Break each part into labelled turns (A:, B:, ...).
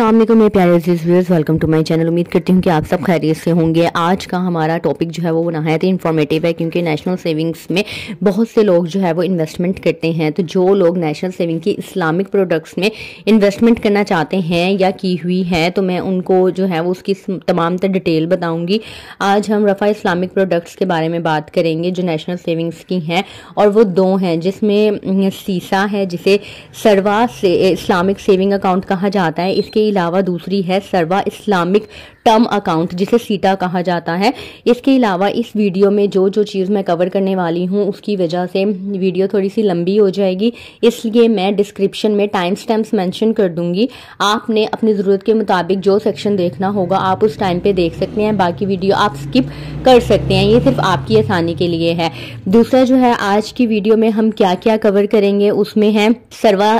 A: अल्लाम मेरे प्यारे viewers welcome to my channel उम्मीद करती हूँ कि आप सब खैरियत से होंगे आज का हमारा टॉपिक जो है वो नहायत इन्फॉर्मेटिव है क्योंकि नेशनल सेविंग्स में बहुत से लोग जो है वो इन्वेस्टमेंट करते हैं तो जो लोग नेशनल सेविंग की इस्लामिक प्रोडक्ट्स में इन्वेस्टमेंट करना चाहते हैं या की हुई है तो मैं उनको जो है वो उसकी तमाम तर डिटेल बताऊँगी आज हम रफ़ा इस्लामिक प्रोडक्ट्स के बारे में बात करेंगे जो नेशनल सेविंग्स की हैं और वो दो हैं जिसमें सीसा है जिसे सरवा से इस्लामिक सेविंग अकाउंट कहा जाता है इसके अलावा दूसरी है सर्वा इस्लामिक टर्म अकाउंट जिसे सीटा कहा जाता है इसके अलावा इस वीडियो में जो जो चीज़ मैं कवर करने वाली हूँ उसकी वजह से वीडियो थोड़ी सी लंबी हो जाएगी इसलिए मैं डिस्क्रिप्शन में टाइम स्टैम्प्स मैंशन कर दूंगी आपने अपनी ज़रूरत के मुताबिक जो सेक्शन देखना होगा आप उस टाइम पर देख सकते हैं बाकी वीडियो आप स्किप कर सकते हैं ये सिर्फ आपकी आसानी के लिए है दूसरा जो है आज की वीडियो में हम क्या क्या कवर करेंगे उसमें है सर्वा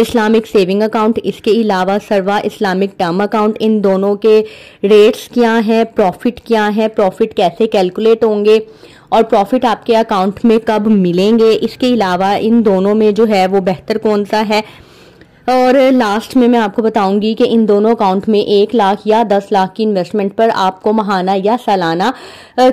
A: इस्लामिक सेविंग अकाउंट इसके अलावा सर्वा इस्लामिक टर्म अकाउंट इन दोनों के रेट्स क्या हैं प्रॉफिट क्या है प्रॉफिट कैसे कैलकुलेट होंगे और प्रॉफिट आपके अकाउंट में कब मिलेंगे इसके अलावा इन दोनों में जो है वो बेहतर कौन सा है और लास्ट में मैं आपको बताऊंगी कि इन दोनों अकाउंट में एक लाख या दस लाख की इन्वेस्टमेंट पर आपको महाना या सालाना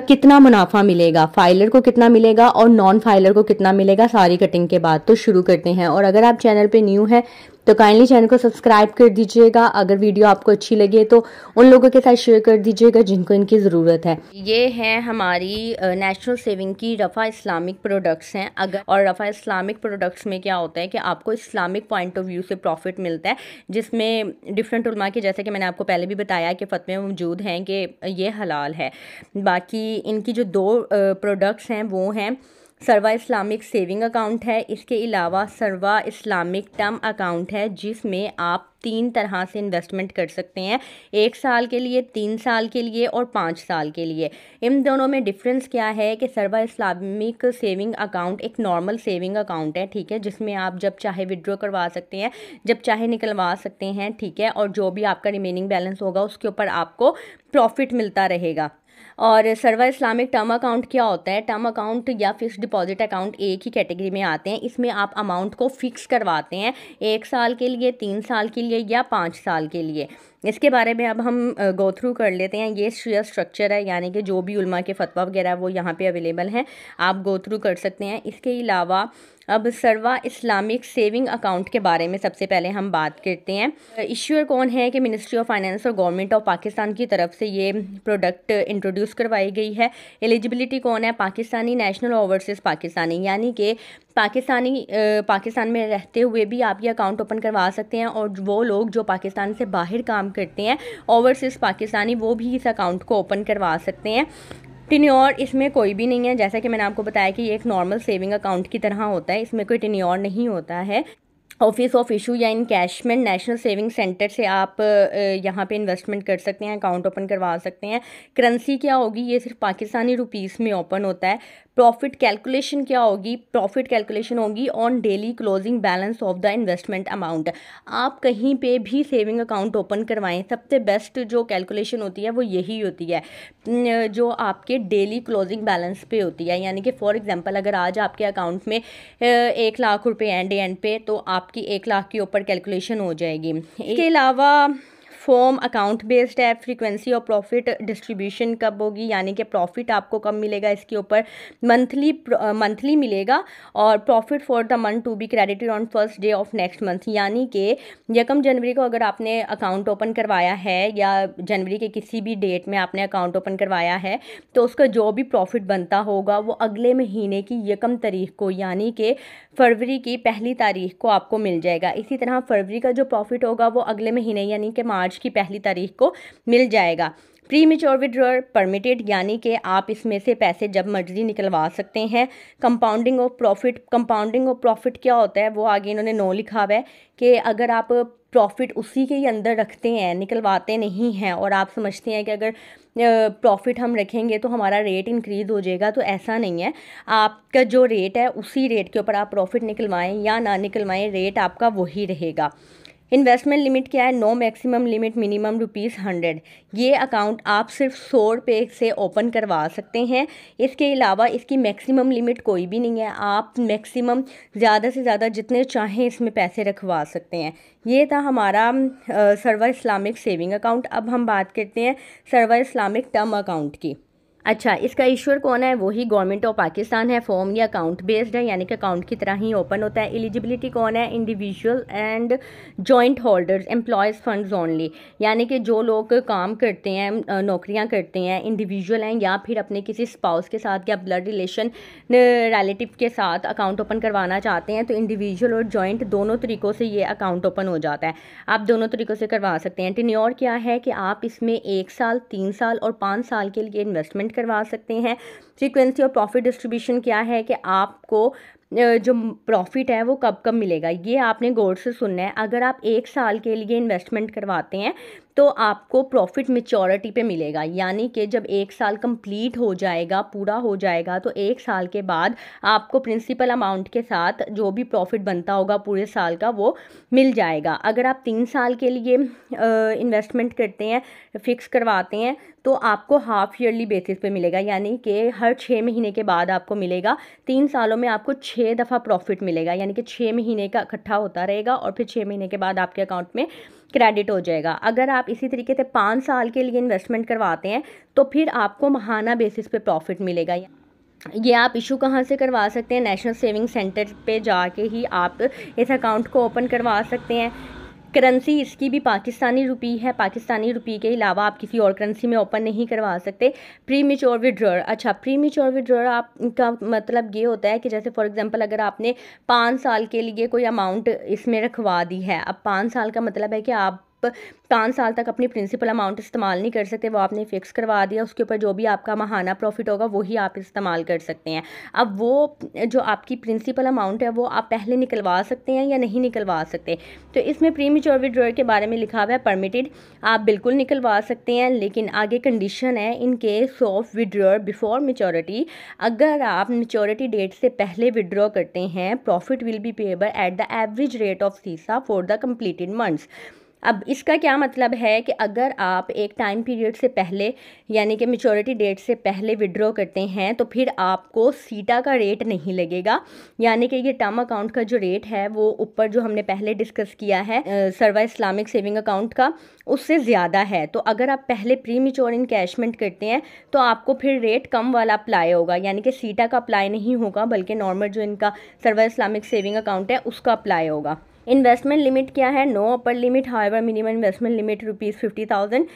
A: कितना मुनाफा मिलेगा फाइलर को कितना मिलेगा और नॉन फाइलर को कितना मिलेगा सारी कटिंग के बाद तो शुरू करते हैं और अगर आप चैनल पे न्यू हैं तो काइंडली चैनल को सब्सक्राइब कर दीजिएगा अगर वीडियो आपको अच्छी लगे तो उन लोगों के साथ शेयर कर दीजिएगा जिनको इनकी ज़रूरत है ये है हमारी नेशनल सेविंग की रफ़ा इस्लामिक प्रोडक्ट्स हैं अगर और रफ़ा इस्लामिक प्रोडक्ट्स में क्या होता है कि आपको इस्लामिक पॉइंट ऑफ व्यू से प्रॉफिट मिलता है जिसमें डिफरेंट उलमा के जैसे कि मैंने आपको पहले भी बताया कि फ़तवे मौजूद हैं कि ये हलाल है बाकी इनकी जो दो प्रोडक्ट्स हैं वो हैं सरवा इस्लामिक सेविंग अकाउंट है इसके अलावा सरवा इस्लामिक टर्म अकाउंट है जिसमें आप तीन तरह से इन्वेस्टमेंट कर सकते हैं एक साल के लिए तीन साल के लिए और पाँच साल के लिए इन दोनों में डिफरेंस क्या है कि सरवा इस्लामिक सेविंग अकाउंट एक नॉर्मल सेविंग अकाउंट है ठीक है जिसमें आप जब चाहे विड्रॉ करवा सकते हैं जब चाहे निकलवा सकते हैं ठीक है और जो भी आपका रिमेनिंग बैलेंस होगा उसके ऊपर आपको प्रॉफिट मिलता रहेगा और सर्वा इस्लामिक टर्म अकाउंट क्या होता है टर्म अकाउंट या फिक्स डिपॉजिट अकाउंट एक ही कैटेगरी में आते हैं इसमें आप अमाउंट को फ़िक्स करवाते हैं एक साल के लिए तीन साल के लिए या पाँच साल के लिए इसके बारे में अब हम गो थ्रू कर लेते हैं ये शेयर स्ट्रक्चर है यानी कि जो भी उलमा के फतवा वगैरह वो यहाँ पे अवेलेबल हैं आप गो थ्रू कर सकते हैं इसके अलावा अब सरवा इस्लामिक सेविंग अकाउंट के बारे में सबसे पहले हम बात करते हैं इश्यूर कौन है कि मिनिस्ट्री ऑफ फाइनेंस और गवर्नमेंट ऑफ पाकिस्तान की तरफ से ये प्रोडक्ट इंट्रोड्यूस करवाई गई है एलिजिबिलिटी कौन है पाकिस्तानी नेशनल ओवरसीज़ पाकिस्तानी यानी कि पाकिस्तानी पाकिस्तान में रहते हुए भी आप ये अकाउंट ओपन करवा सकते हैं और वो लोग जो पाकिस्तान से बाहर काम करते हैं ओवरसीज़ पाकिस्तानी वो भी इस अकाउंट को ओपन करवा सकते हैं टिन्योर इसमें कोई भी नहीं है जैसा कि मैंने आपको बताया कि ये एक नॉर्मल सेविंग अकाउंट की तरह होता है इसमें कोई टिन्योर नहीं होता है ऑफिस ऑफ इशू या इनकैशमेंट नेशनल सेविंग सेंटर से आप यहाँ पे इन्वेस्टमेंट कर सकते हैं अकाउंट ओपन करवा सकते हैं करेंसी क्या होगी ये सिर्फ पाकिस्तानी रुपीस में ओपन होता है प्रॉफिट कैलकुलेशन क्या होगी प्रॉफिट कैलकुलेशन होगी on daily closing balance of the investment amount आप कहीं पे भी सेविंग अकाउंट ओपन करवाएं सबसे बेस्ट जो कैलकुलेशन होती है वो यही होती है जो आपके डेली क्लोजिंग बैलेंस पे होती है यानी कि फॉर एग्जांपल अगर आज आपके अकाउंट में एक लाख रुपए एंड एंड पे तो आप आपकी एक लाख के ऊपर कैलकुलेशन हो जाएगी इसके अलावा फॉर्म अकाउंट बेस्ड है फ्रीक्वेंसी और प्रॉफिट डिस्ट्रीब्यूशन कब होगी यानी कि प्रॉफिट आपको कब मिलेगा इसके ऊपर मंथली मंथली uh, मिलेगा और profit for the month to be credited on first day of next month यानी कि यकम जनवरी को अगर आपने अकाउंट ओपन करवाया है या जनवरी के किसी भी डेट में आपने अकाउंट ओपन करवाया है तो उसका जो भी प्रॉफिट बनता होगा वो अगले महीने की यकम तारीख को यानी कि फरवरी की पहली तारीख को आपको मिल जाएगा इसी तरह फरवरी का जो प्रॉफिट होगा वो अगले महीने यानी कि मार्च की पहली तारीख को मिल जाएगा प्री मेच्योर विड्रॉर परमिटेड यानी कि आप इसमें से पैसे जब मर्जी निकलवा सकते हैं compounding of profit compounding of profit क्या होता है वो आगे इन्होंने नो लिखा हुआ है कि अगर आप प्रॉफिट उसी के ही अंदर रखते हैं निकलवाते नहीं हैं और आप समझते हैं कि अगर प्रॉफिट हम रखेंगे तो हमारा रेट इंक्रीज़ हो जाएगा तो ऐसा नहीं है आपका जो रेट है उसी रेट के ऊपर आप प्रॉफिट निकलवाएँ या ना निकलवाएँ रेट आपका वही रहेगा इन्वेस्टमेंट लिमिट क्या है no maximum limit minimum rupees hundred ये अकाउंट आप सिर्फ सौ रुपये से ओपन करवा सकते हैं इसके अलावा इसकी मैक्सिमम लिमिट कोई भी नहीं है आप मैक्सिमम ज़्यादा से ज़्यादा जितने चाहें इसमें पैसे रखवा सकते हैं ये था हमारा सर्वा इस्लामिक सेविंग अकाउंट अब हम बात करते हैं सर्वा इस्लामिक टर्म अकाउंट की अच्छा इसका ईश्वर कौन है वही गवर्नमेंट ऑफ पाकिस्तान है फॉर्म या अकाउंट बेस्ड है यानी कि अकाउंट की तरह ही ओपन होता है एलिजिबिलिटी कौन है individual and joint holders employees funds only यानी कि जो लोग काम करते हैं नौकरियां करते हैं इंडिविजुअल हैं या फिर अपने किसी स्पाउस के साथ या ब्लड रिलेशन रिलेटिव के साथ अकाउंट ओपन करवाना चाहते हैं तो इंडिविजुअल और जॉइंट दोनों तरीक़ों से ये अकाउंट ओपन हो जाता है आप दोनों तरीक़ों से करवा सकते हैं टिन्योर क्या है कि आप इसमें एक साल तीन साल और पाँच साल के लिए इन्वेस्टमेंट करवा सकते हैं फ्रीक्वेंसी और प्रॉफिट डिस्ट्रीब्यूशन क्या है कि आपको जो प्रॉफिट है वो कब कब मिलेगा ये आपने गौर से सुनना है अगर आप एक साल के लिए इन्वेस्टमेंट करवाते हैं तो आपको प्रॉफिट मेचोरिटी पे मिलेगा यानी कि जब एक साल कंप्लीट हो जाएगा पूरा हो जाएगा तो एक साल के बाद आपको प्रिंसिपल अमाउंट के साथ जो भी प्रॉफिट बनता होगा पूरे साल का वो मिल जाएगा अगर आप तीन साल के लिए इन्वेस्टमेंट करते हैं फिक्स करवाते हैं तो आपको हाफ ईयरली बेसिस पे मिलेगा यानी कि हर छः महीने के बाद आपको मिलेगा तीन सालों में आपको छः दफ़ा प्रॉफिट मिलेगा यानी कि छः महीने का इकट्ठा होता रहेगा और फिर छः महीने के बाद आपके अकाउंट में क्रेडिट हो जाएगा अगर आप इसी तरीके से पाँच साल के लिए इन्वेस्टमेंट करवाते हैं तो फिर आपको महाना बेसिस पे प्रॉफिट मिलेगा ये आप इशू कहाँ से करवा सकते हैं नेशनल सेविंग सेंटर पे जाके ही आप इस अकाउंट को ओपन करवा सकते हैं करेंसी इसकी भी पाकिस्तानी रुपी है पाकिस्तानी रुपी के अलावा आप किसी और करेंसी में ओपन नहीं करवा सकते प्री मिच्योर विड्रॉर अच्छा प्री मिच्योर विड्रॉर आपका मतलब ये होता है कि जैसे फॉर एग्जांपल अगर आपने पाँच साल के लिए कोई अमाउंट इसमें रखवा दी है अब पाँच साल का मतलब है कि आप पाँच साल तक अपनी प्रिंसिपल अमाउंट इस्तेमाल नहीं कर सकते वो आपने फ़िक्स करवा दिया उसके ऊपर जो भी आपका महाना प्रॉफिट होगा वही आप इस्तेमाल कर सकते हैं अब वो जो आपकी प्रिंसिपल अमाउंट है वो आप पहले निकलवा सकते हैं या नहीं निकलवा सकते तो इसमें प्री मेच्योर के बारे में लिखा हुआ है परमिटेड आप बिल्कुल निकलवा सकते हैं लेकिन आगे कंडीशन है in case of withdraw before maturity अगर आप मेच्योरिटी डेट से पहले विड्रॉ करते हैं profit will be payable at the average rate of SISA for the completed months अब इसका क्या मतलब है कि अगर आप एक टाइम पीरियड से पहले यानी कि मेचोरिटी डेट से पहले विड्रॉ करते हैं तो फिर आपको सीटा का रेट नहीं लगेगा यानी कि ये टर्म अकाउंट का जो रेट है वो ऊपर जो हमने पहले डिस्कस किया है सर्वा इस्लामिक सेविंग अकाउंट का उससे ज़्यादा है तो अगर आप पहले प्री मेच्योर इनकेशमेंट करते हैं तो आपको फिर रेट कम वाला अप्लाई होगा यानी कि सीटा का अप्लाई नहीं होगा बल्कि नॉर्मल जो इनका सर्वा इस्लामिक सेविंग अकाउंट है उसका अप्लाई होगा इन्वेस्टमेंट लिमिट क्या है no upper limit however minimum investment limit rupees fifty thousand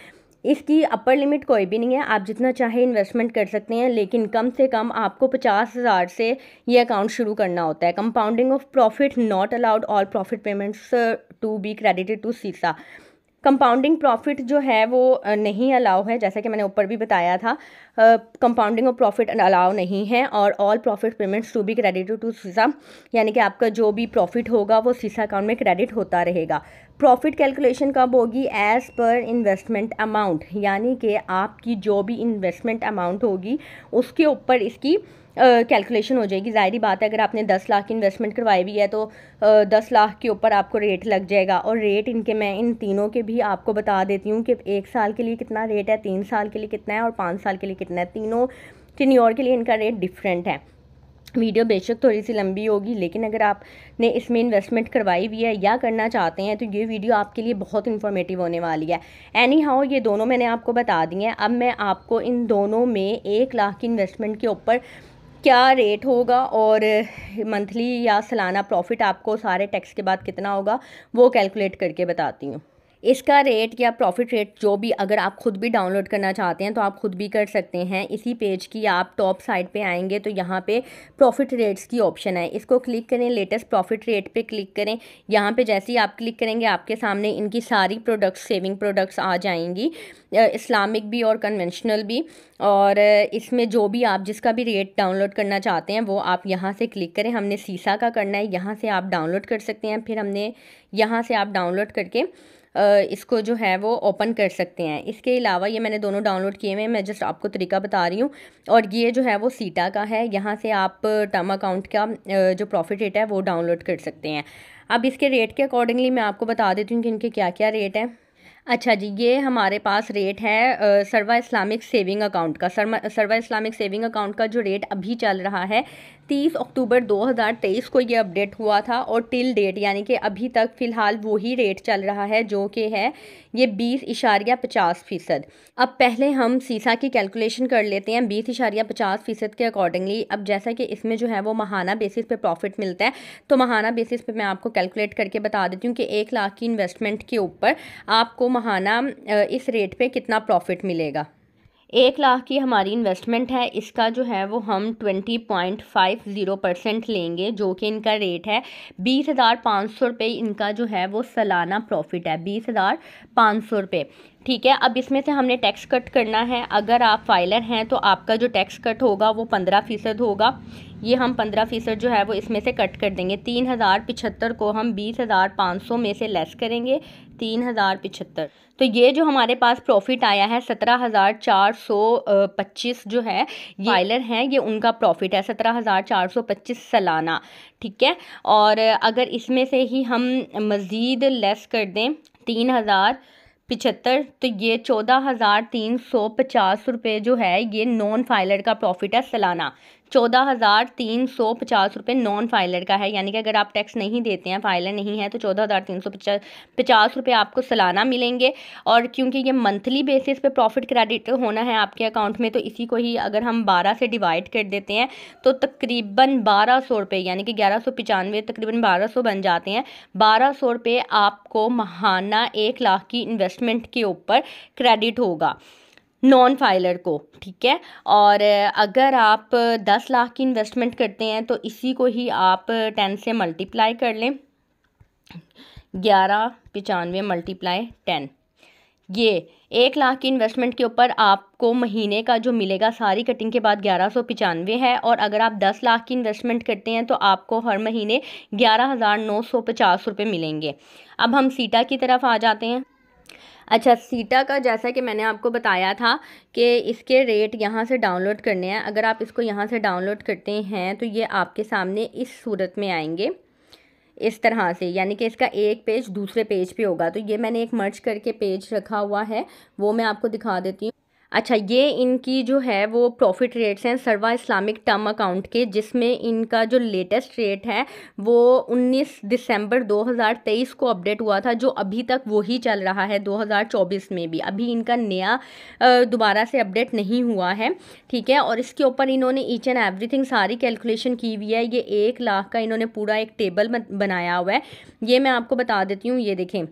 A: इसकी अपर लिमिट कोई भी नहीं है आप जितना चाहे इन्वेस्टमेंट कर सकते हैं लेकिन कम से कम आपको पचास हज़ार से ये अकाउंट शुरू करना होता है compounding of profit not allowed all profit payments to be credited to SISA compounding profit जो है वो नहीं अलाउ है जैसा कि मैंने ऊपर भी बताया था कंपाउंडिंग ऑफ प्रॉफिट अलाउ नहीं है और all profit payments to be credited to SISA यानी कि आपका जो भी प्रॉफिट होगा वो सीसा अकाउंट में क्रेडिट होता रहेगा प्रॉफिट कैलकुलेशन कब होगी एज़ पर इन्वेस्टमेंट अमाउंट यानी कि आपकी जो भी इन्वेस्टमेंट अमाउंट होगी उसके ऊपर इसकी कैलकुलेशन हो जाएगी ज़ाहरी बात है अगर आपने दस लाख की इन्वेस्टमेंट करवाई भी है तो uh, दस लाख के ऊपर आपको रेट लग जाएगा और रेट इनके मैं इन तीनों के भी आपको बता देती हूँ कि एक साल के लिए कितना रेट है तीन साल के लिए कितना है और पाँच साल के लिए कितना है तीनों टिन्योर के लिए इनका रेट डिफरेंट है वीडियो बेशक थोड़ी सी लंबी होगी लेकिन अगर आपने इसमें इन्वेस्टमेंट करवाई हुई है या करना चाहते हैं तो ये वीडियो आपके लिए बहुत इन्फॉर्मेटिव होने वाली है एनी हाउ ये दोनों मैंने आपको बता दी हैं अब मैं आपको इन दोनों में एक लाख की इन्वेस्टमेंट के ऊपर क्या रेट होगा और मंथली या सालाना प्रॉफिट आपको सारे टैक्स के बाद कितना होगा वो कैलकुलेट करके बताती हूँ इसका रेट या प्रॉफिट रेट जो भी अगर आप खुद भी डाउनलोड करना चाहते हैं तो आप खुद भी कर सकते हैं इसी पेज की आप टॉप साइड पे आएंगे तो यहाँ पे प्रॉफिट रेट्स की ऑप्शन है इसको क्लिक करें लेटेस्ट प्रॉफिट रेट पे क्लिक करें यहाँ पे जैसे ही आप क्लिक करेंगे आपके सामने इनकी सारी प्रोडक्ट्स सेविंग प्रोडक्ट्स आ जाएंगी इस्लामिक भी और कन्वेंशनल भी और इसमें जो भी आप जिसका भी रेट डाउनलोड करना चाहते हैं वो आप यहाँ से क्लिक करें हमने सीसा का करना है यहाँ से आप डाउनलोड कर सकते हैं फिर हमने यहाँ से आप डाउनलोड करके इसको जो है वो ओपन कर सकते हैं इसके अलावा ये मैंने दोनों डाउनलोड किए हुए हैं मैं जस्ट आपको तरीका बता रही हूँ और ये जो है वो सीटा का है यहाँ से आप टर्म अकाउंट का जो प्रॉफिट रेट है वो डाउनलोड कर सकते हैं अब इसके रेट के अकॉर्डिंगली मैं आपको बता देती हूँ कि इनके क्या क्या रेट हैं अच्छा जी ये हमारे पास रेट है सरवा इस्लामिक सेविंग अकाउंट का सरवा इस्लामिक सेविंग अकाउंट का जो रेट अभी चल रहा है 30 अक्टूबर 2023 को ये अपडेट हुआ था और टिल डेट यानी कि अभी तक फ़िलहाल वही रेट चल रहा है जो कि है ये बीस इशारिया पचास फ़ीसद अब पहले हम सीसा की कैलकुलेशन कर लेते हैं बीस इशारिया पचास फ़ीसद के अकॉर्डिंगली अब जैसा कि इसमें जो है वो महाना बेसिस पे प्रॉफिट मिलता है तो महाना बेसिस पे मैं आपको कैलकुलेट करके बता देती हूँ कि एक लाख की इन्वेस्टमेंट के ऊपर आपको महाना इस रेट पर कितना प्रॉफिट मिलेगा एक लाख की हमारी इन्वेस्टमेंट है इसका जो है वो हम twenty point five zero percent लेंगे जो कि इनका रेट है बीस हज़ार पाँच सौ रुपये इनका जो है वो सालाना प्रॉफिट है बीस हज़ार पाँच सौ रुपये ठीक है अब इसमें से हमने टैक्स कट करना है अगर आप फाइलर हैं तो आपका जो टैक्स कट होगा वो पंद्रह फ़ीसद होगा ये हम पंद्रह फ़ीसद जो है वो इसमें से कट कर देंगे तीन हज़ार पिछहत्तर को हम बीस हज़ार पाँच सौ में से लेस करेंगे तीन हज़ार पिछहत्तर तो ये जो हमारे पास प्रॉफिट आया है सत्रह हज़ार चार सौ पच्चीस जो है ये फाइलर हैं ये उनका प्रॉफिट है सत्रह हज़ार चार सौ पच्चीस सालाना ठीक है और अगर इसमें से ही हम मज़ीद लेस कर दें तीन हज़ार पिछहत्तर तो ये चौदह हज़ार तीन सौ पचास रुपये जो है ये नॉन फाइलर का प्रॉफिट है सालाना चौदह हज़ार तीन सौ पचास रुपये नॉन फाइलर का है यानी कि अगर आप टैक्स नहीं देते हैं फाइलर नहीं है तो चौदह हज़ार तीन सौ पचास पचास रुपये आपको सालाना मिलेंगे और क्योंकि ये मंथली बेसिस पे प्रॉफिट क्रेडिट होना है आपके अकाउंट में तो इसी को ही अगर हम बारह से डिवाइड कर देते हैं तो तकरीबन बारह सौ रुपये यानी कि ग्यारह सौ पचानवे तकरीबन बारह सौ बन जाते हैं बारह सौ रुपये आपको माहाना एक लाख की इन्वेस्टमेंट के ऊपर क्रेडिट होगा नॉन फाइलर को ठीक है और अगर आप दस लाख की इन्वेस्टमेंट करते हैं तो इसी को ही आप टेन से मल्टीप्लाई कर लें ग्यारह पचानवे मल्टीप्लाई टेन ये एक लाख की इन्वेस्टमेंट के ऊपर आपको महीने का जो मिलेगा सारी कटिंग के बाद ग्यारह सौ पचानवे है और अगर आप दस लाख की इन्वेस्टमेंट करते हैं तो आपको हर महीने ग्यारह हज़ार नौ सौ पचास रुपये मिलेंगे अब हम सीटा की तरफ आ जाते हैं अच्छा सीटा का जैसा कि मैंने आपको बताया था कि इसके रेट यहाँ से डाउनलोड करने हैं अगर आप इसको यहाँ से डाउनलोड करते हैं तो ये आपके सामने इस सूरत में आएंगे इस तरह से यानी कि इसका एक पेज दूसरे पेज पे होगा तो ये मैंने एक मर्च करके पेज रखा हुआ है वो मैं आपको दिखा देती हूँ अच्छा ये इनकी जो है वो प्रॉफिट रेट्स हैं सरवा इस्लामिक टर्म अकाउंट के जिसमें इनका जो लेटेस्ट रेट है वो 19 दिसंबर 2023 को अपडेट हुआ था जो अभी तक वही चल रहा है 2024 में भी अभी इनका नया दोबारा से अपडेट नहीं हुआ है ठीक है और इसके ऊपर इन्होंने ईच एंड एवरीथिंग सारी कैलकुलेशन की हुई है ये एक लाख का इन्होंने पूरा एक टेबल बनाया हुआ है ये मैं आपको बता देती हूँ ये देखें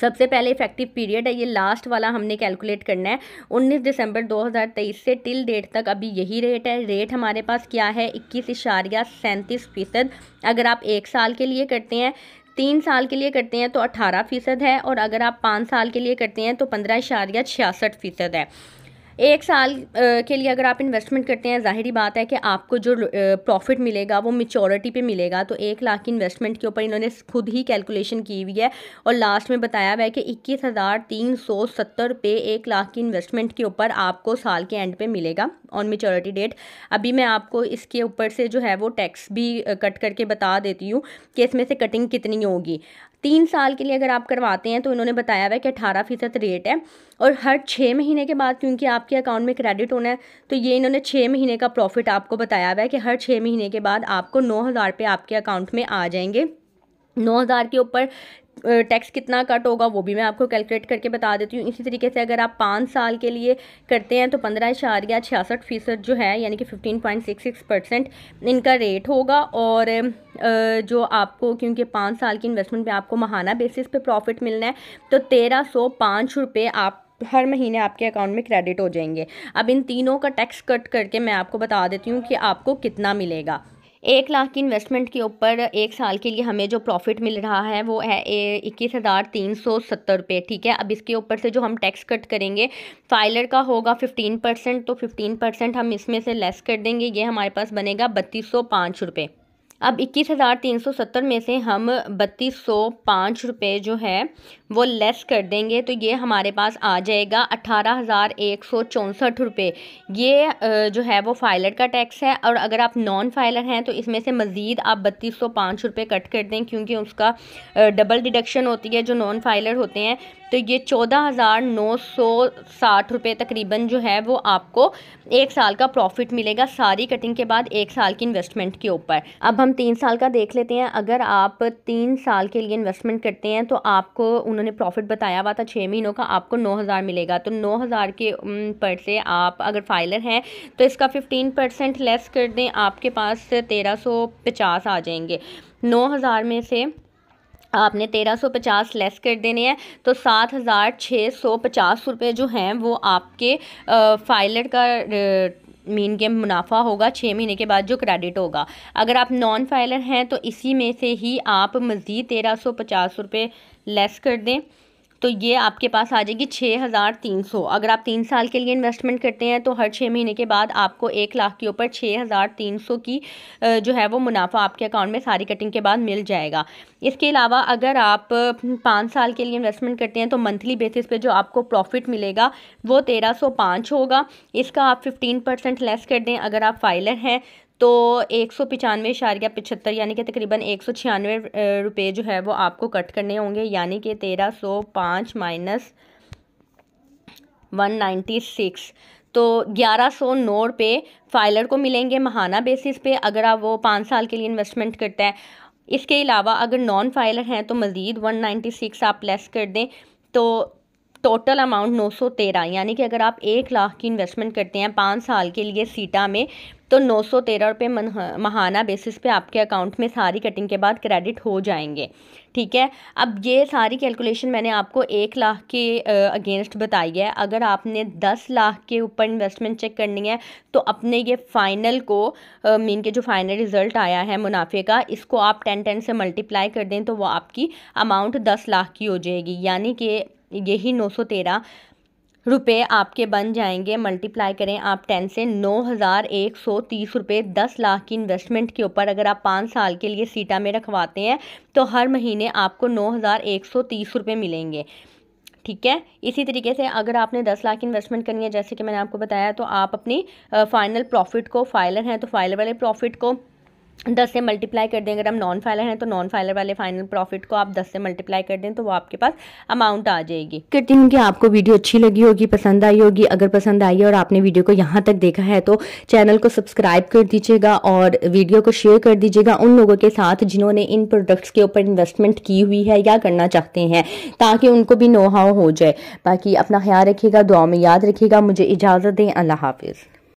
A: सबसे पहले इफेक्टिव पीरियड है ये लास्ट वाला हमने कैलकुलेट करना है 19 दिसंबर 2023 से टिल डेट तक अभी यही रेट है रेट हमारे पास क्या है इक्कीस इशारिया सैंतीस फ़ीसद अगर आप एक साल के लिए करते हैं तीन साल के लिए करते हैं तो अठारह फ़ीसद है और अगर आप पाँच साल के लिए करते हैं तो पंद्रह इशारिया छियासठ फ़ीसद है एक साल के लिए अगर आप इन्वेस्टमेंट करते हैं जाहिर बात है कि आपको जो प्रॉफिट मिलेगा वो मेचोरिटी पे मिलेगा तो एक लाख की इन्वेस्टमेंट के ऊपर इन्होंने खुद ही कैलकुलेशन की हुई है और लास्ट में बताया हुआ है कि इक्कीस हज़ार तीन सौ सत्तर रुपये एक लाख की इन्वेस्टमेंट के ऊपर आपको साल के एंड पे मिलेगा ऑन मेचोरिटी डेट अभी मैं आपको इसके ऊपर से जो है वो टैक्स भी कट करके बता देती हूँ कि इसमें से कटिंग कितनी होगी तीन साल के लिए अगर आप करवाते हैं तो इन्होंने बताया हुआ है कि अठारह फ़ीसद रेट है और हर छः महीने के बाद क्योंकि आपके अकाउंट में क्रेडिट होना है तो ये इन्होंने छः महीने का प्रॉफिट आपको बताया हुआ है कि हर छः महीने के बाद आपको नौ हज़ार रुपये आपके अकाउंट में आ जाएंगे नौ हज़ार के ऊपर टैक्स कितना कट होगा वो भी मैं आपको कैलकुलेट करके बता देती हूँ इसी तरीके से अगर आप पाँच साल के लिए करते हैं तो पंद्रह इशारिया छियासठ फ़ीसद जो है यानी कि fifteen point six six percent इनका रेट होगा और जो आपको क्योंकि पाँच साल की इन्वेस्टमेंट में आपको महाना बेसिस पे प्रॉफिट मिलना है तो तेरह सौ पाँच रुपये आप हर महीने आपके अकाउंट में क्रेडिट हो जाएंगे अब इन तीनों का टैक्स कट करके मैं आपको बता देती हूँ कि आपको कितना मिलेगा एक लाख की इन्वेस्टमेंट के ऊपर एक साल के लिए हमें जो प्रॉफिट मिल रहा है वो है इक्कीस हज़ार तीन सौ सत्तर रुपये ठीक है अब इसके ऊपर से जो हम टैक्स कट करेंगे फाइलर का होगा फिफ्टीन परसेंट तो फिफ्टीन परसेंट हम इसमें से लेस कर देंगे ये हमारे पास बनेगा बत्तीस सौ पाँच रुपये अब इक्कीस हज़ार तीन सौ सत्तर में से हम बत्तीस सौ पाँच रुपये जो है वो लेस कर देंगे तो ये हमारे पास आ जाएगा अठारह हज़ार एक सौ चौंसठ रुपये ये जो है वो फाइलर का टैक्स है और अगर आप नॉन फाइलर हैं तो इसमें से मज़ीद आप बत्तीस सौ पाँच रुपये कट कर दें क्योंकि उसका डबल डिडक्शन होती है जो नॉन फाइलर होते हैं तो ये चौदह हज़ार नौ सौ साठ रुपये तकरीबन जो है वो आपको एक साल का प्रॉफिट मिलेगा सारी कटिंग के बाद एक साल की इन्वेस्टमेंट के ऊपर अब हम तीन साल का देख लेते हैं अगर आप तीन साल के लिए इन्वेस्टमेंट करते हैं तो आपको उन्होंने प्रॉफिट बताया हुआ था छः महीनों का आपको नौ हज़ार मिलेगा तो नौ हज़ार के पर से आप अगर फाइलर हैं तो इसका फिफ्टीन परसेंट लेस कर दें आपके पास तेरह सौ पचास आ जाएंगे नौ हज़ार में से आपने तेरह सौ पचास लेस कर देने हैं तो सात हज़ार छः सौ पचास रुपये जो हैं वो आपके फाइलर का मीन के मुनाफा होगा छः महीने के बाद जो क्रेडिट होगा अगर आप नॉन फाइलर हैं तो इसी में से ही आप मज़ीद तेरह सौ पचास रुपये लेस कर दें तो ये आपके पास आ जाएगी छः हज़ार तीन सौ अगर आप तीन साल के लिए इन्वेस्टमेंट करते हैं तो हर छः महीने के बाद आपको एक लाख के ऊपर छः हज़ार तीन सौ की जो है वो मुनाफा आपके अकाउंट में सारी कटिंग के बाद मिल जाएगा इसके अलावा अगर आप पाँच साल के लिए इन्वेस्टमेंट करते हैं तो मंथली बेसिस पे जो आपको प्रॉफिट मिलेगा वो तेरह सौ पाँच होगा इसका आप फिफ्टीन परसेंट लेस कर दें अगर आप फाइलर हैं तो एक सौ पचानवे इशारिया पचहत्तर यानी कि तकरीबन एक सौ छियानवे रुपये जो है वो आपको कट करने होंगे यानी कि तेरह सौ पाँच माइनस वन नाइन्टी सिक्स तो ग्यारह सौ नौ रुपये फाइलर को मिलेंगे महाना बेसिस पे अगर आप वो पाँच साल के लिए इन्वेस्टमेंट करता है इसके अलावा अगर नॉन फाइलर हैं तो मज़ीद वन नाइन्टी सिक्स आप लेस कर दें तो टोटल अमाउंट नौ सौ तेरह यानी कि अगर आप एक लाख की इन्वेस्टमेंट करते हैं पाँच साल के लिए सीटा में तो नौ सौ तेरह रुपये महाना बेसिस पे आपके अकाउंट में सारी कटिंग के बाद क्रेडिट हो जाएंगे ठीक है अब ये सारी कैलकुलेशन मैंने आपको एक लाख के अगेंस्ट बताई है अगर आपने दस लाख के ऊपर इन्वेस्टमेंट चेक करनी है तो अपने ये फ़ाइनल को मीन के जो फाइनल रिज़ल्ट आया है मुनाफे का इसको आप टेन टेन से मल्टीप्लाई कर दें तो वो आपकी अमाउंट दस लाख की हो जाएगी यानी कि यही नौ सौ तेरह रुपये आपके बन जाएंगे मल्टीप्लाई करें आप टेन से नौ हज़ार एक सौ तीस रुपये दस लाख की इन्वेस्टमेंट के ऊपर अगर आप पाँच साल के लिए सीटा में रखवाते हैं तो हर महीने आपको नौ हज़ार एक सौ तीस रुपये मिलेंगे ठीक है इसी तरीके से अगर आपने दस लाख इन्वेस्टमेंट करनी है जैसे कि मैंने आपको बताया तो आप अपनी फाइनल प्रॉफिट को फाइलर हैं तो फाइलर वाले प्रॉफिट को दस से मल्टीप्लाई कर दें अगर हम नॉन फाइलर हैं तो नॉन फाइलर वाले फाइनल प्रॉफिट को आप दस से मल्टीप्लाई कर दें तो वो आपके पास अमाउंट आ जाएगी करती हूँ कि आपको वीडियो अच्छी लगी होगी पसंद आई होगी अगर पसंद आई है और आपने वीडियो को यहाँ तक देखा है तो चैनल को सब्सक्राइब कर दीजिएगा और वीडियो को शेयर कर दीजिएगा उन लोगों के साथ जिन्होंने इन प्रोडक्ट्स के ऊपर इन्वेस्टमेंट की हुई है या करना चाहते हैं ताकि उनको भी नो हो जाए बाकी अपना ख्याल रखिएगा दुआ में याद रखिएगा मुझे इजाज़त दें अल्लाह हाफिज़